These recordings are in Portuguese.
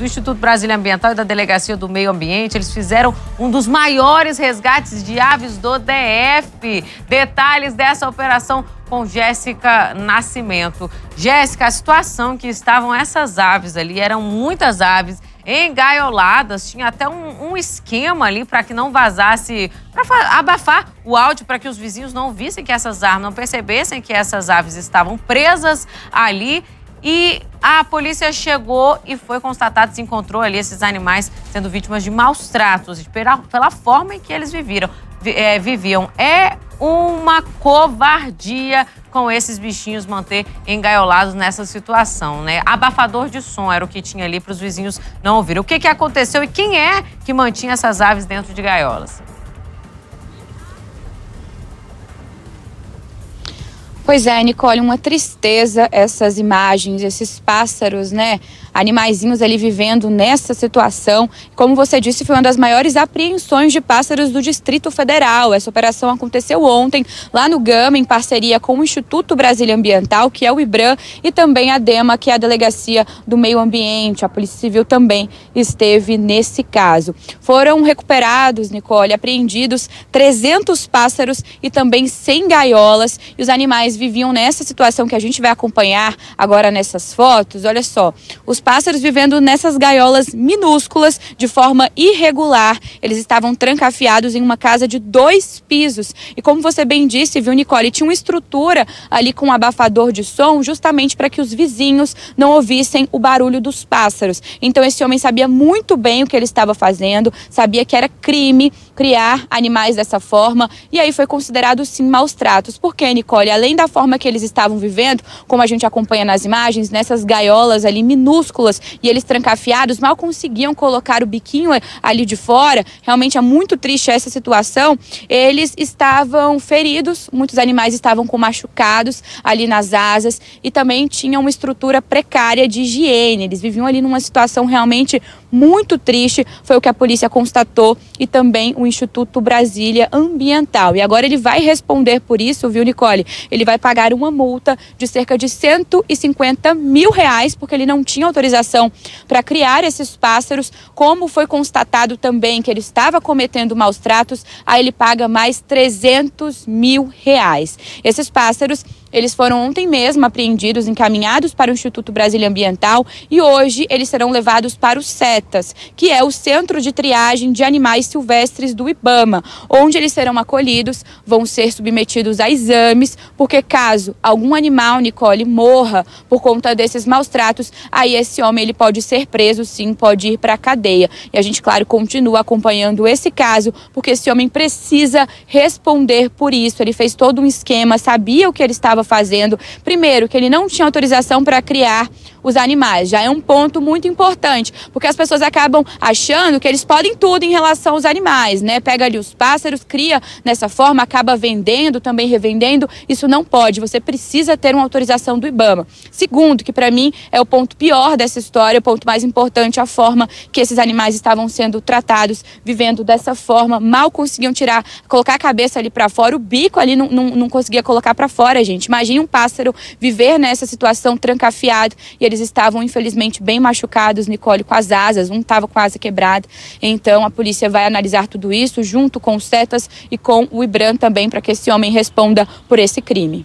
do Instituto Brasileiro Ambiental e da Delegacia do Meio Ambiente, eles fizeram um dos maiores resgates de aves do DF. Detalhes dessa operação com Jéssica Nascimento. Jéssica, a situação que estavam essas aves ali, eram muitas aves engaioladas, tinha até um, um esquema ali para que não vazasse, para abafar o áudio, para que os vizinhos não vissem que essas aves, não percebessem que essas aves estavam presas ali. E a polícia chegou e foi constatado, se encontrou ali esses animais sendo vítimas de maus tratos, pela, pela forma em que eles viviram, é, viviam. É uma covardia com esses bichinhos manter engaiolados nessa situação, né? Abafador de som era o que tinha ali para os vizinhos não ouvirem. O que, que aconteceu e quem é que mantinha essas aves dentro de gaiolas? Pois é, Nicole, uma tristeza essas imagens, esses pássaros, né? animaizinhos ali vivendo nessa situação. Como você disse, foi uma das maiores apreensões de pássaros do Distrito Federal. Essa operação aconteceu ontem lá no Gama, em parceria com o Instituto Brasília Ambiental, que é o IBRAM, e também a DEMA, que é a Delegacia do Meio Ambiente. A Polícia Civil também esteve nesse caso. Foram recuperados, Nicole, apreendidos 300 pássaros e também 100 gaiolas. E os animais viviam nessa situação que a gente vai acompanhar agora nessas fotos. Olha só, os pássaros vivendo nessas gaiolas minúsculas de forma irregular. Eles estavam trancafiados em uma casa de dois pisos. E como você bem disse, viu, Nicole, tinha uma estrutura ali com um abafador de som justamente para que os vizinhos não ouvissem o barulho dos pássaros. Então esse homem sabia muito bem o que ele estava fazendo, sabia que era crime criar animais dessa forma. E aí foi considerado sim maus tratos. Porque, Nicole, além da forma que eles estavam vivendo, como a gente acompanha nas imagens, nessas gaiolas ali minúsculas e eles trancafiados, mal conseguiam colocar o biquinho eh, ali de fora. Realmente é muito triste essa situação. Eles estavam feridos, muitos animais estavam com machucados ali nas asas e também tinham uma estrutura precária de higiene. Eles viviam ali numa situação realmente muito triste, foi o que a polícia constatou e também o Instituto Brasília Ambiental. E agora ele vai responder por isso, viu, Nicole? Ele vai pagar uma multa de cerca de 150 mil reais, porque ele não tinha autorização para criar esses pássaros. Como foi constatado também que ele estava cometendo maus tratos, aí ele paga mais 300 mil reais. Esses pássaros eles foram ontem mesmo apreendidos, encaminhados para o Instituto Brasília Ambiental e hoje eles serão levados para o CETAS, que é o Centro de Triagem de Animais Silvestres do IBAMA, onde eles serão acolhidos, vão ser submetidos a exames, porque caso algum animal, Nicole, morra por conta desses maus tratos, aí esse homem ele pode ser preso, sim, pode ir para a cadeia. E a gente, claro, continua acompanhando esse caso, porque esse homem precisa responder por isso. Ele fez todo um esquema, sabia o que ele estava fazendo. Primeiro, que ele não tinha autorização para criar os animais. Já é um ponto muito importante, porque as pessoas acabam achando que eles podem tudo em relação aos animais, né? Pega ali os pássaros, cria nessa forma, acaba vendendo, também revendendo. Isso não pode, você precisa ter uma autorização do Ibama. Segundo, que para mim é o ponto pior dessa história, o ponto mais importante, a forma que esses animais estavam sendo tratados, vivendo dessa forma, mal conseguiam tirar, colocar a cabeça ali para fora, o bico ali não, não, não conseguia colocar para fora, gente. Imagine um pássaro viver nessa situação trancafiado e eles estavam, infelizmente, bem machucados, Nicole, com as asas, um estava com a asa quebrada. Então, a polícia vai analisar tudo isso junto com o Setas e com o Ibram também, para que esse homem responda por esse crime.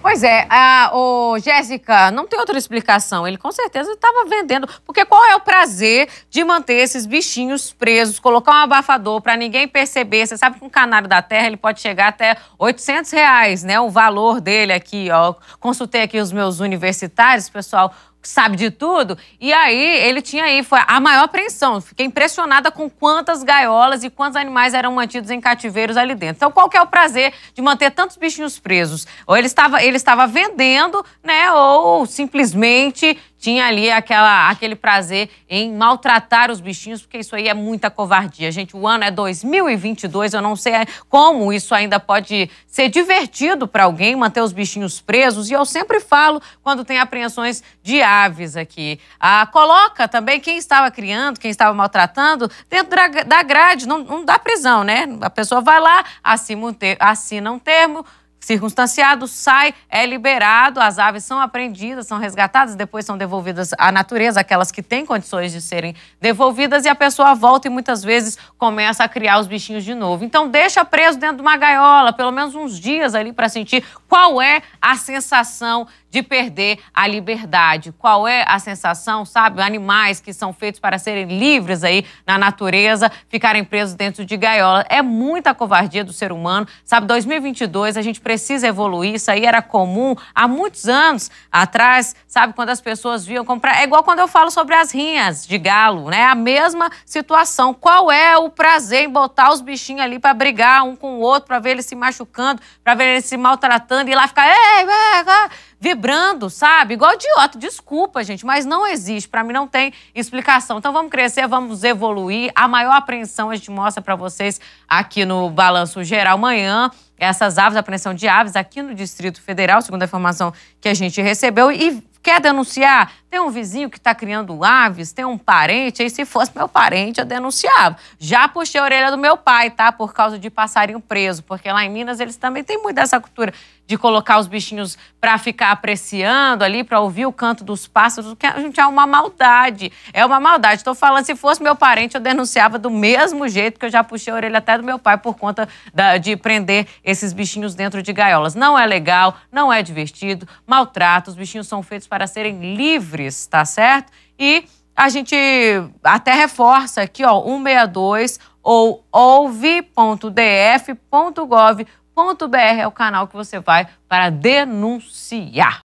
Pois é, a, o Jéssica, não tem outra explicação. Ele com certeza estava vendendo. Porque qual é o prazer de manter esses bichinhos presos, colocar um abafador para ninguém perceber? Você sabe que um canário da terra ele pode chegar até 800 reais, né? O valor dele aqui, ó. Consultei aqui os meus universitários, pessoal sabe de tudo. E aí ele tinha aí, foi a maior apreensão. Fiquei impressionada com quantas gaiolas e quantos animais eram mantidos em cativeiros ali dentro. Então, qual que é o prazer de manter tantos bichinhos presos? Ou ele estava, ele estava vendendo, né? Ou simplesmente tinha ali aquela, aquele prazer em maltratar os bichinhos, porque isso aí é muita covardia. Gente, o ano é 2022, eu não sei é, como isso ainda pode ser divertido para alguém, manter os bichinhos presos. E eu sempre falo quando tem apreensões de aves aqui. Ah, coloca também quem estava criando, quem estava maltratando, dentro da, grade. Não, não dá prisão, né? A pessoa vai lá, assina um termo circunstanciado, sai, é liberado, as aves são apreendidas, são resgatadas, depois são devolvidas à natureza, aquelas que têm condições de serem devolvidas, e a pessoa volta e muitas vezes começa a criar os bichinhos de novo. Então deixa preso dentro de uma gaiola, pelo menos uns dias ali, para sentir qual é a sensação de perder a liberdade. Qual é a sensação, sabe? Animais que são feitos para serem livres aí na natureza, ficarem presos dentro de gaiola. É muita covardia do ser humano, sabe? 2022, a gente precisa evoluir. Isso aí era comum há muitos anos atrás, sabe? Quando as pessoas viam comprar. É igual quando eu falo sobre as rinhas de galo, né? A mesma situação. Qual é o prazer em botar os bichinhos ali para brigar um com o outro, para ver eles se machucando, para ver eles se maltratando e lá ficar. Ei, ei, ei vibrando, sabe? Igual idiota. Desculpa, gente, mas não existe. Para mim não tem explicação. Então vamos crescer, vamos evoluir. A maior apreensão a gente mostra para vocês aqui no Balanço Geral amanhã. Essas aves, apreensão de aves aqui no Distrito Federal, segundo a informação que a gente recebeu. E quer denunciar? Tem um vizinho que está criando aves, tem um parente, aí se fosse meu parente eu denunciava. Já puxei a orelha do meu pai, tá? Por causa de passarinho preso, porque lá em Minas eles também têm muito dessa cultura de colocar os bichinhos para ficar apreciando ali, para ouvir o canto dos pássaros, que gente é uma maldade. É uma maldade. Estou falando, se fosse meu parente, eu denunciava do mesmo jeito que eu já puxei a orelha até do meu pai por conta da, de prender esses bichinhos dentro de gaiolas. Não é legal, não é divertido, maltrata. Os bichinhos são feitos para serem livres tá certo? E a gente até reforça aqui, ó, 162 ou ouve.df.gov.br é o canal que você vai para denunciar.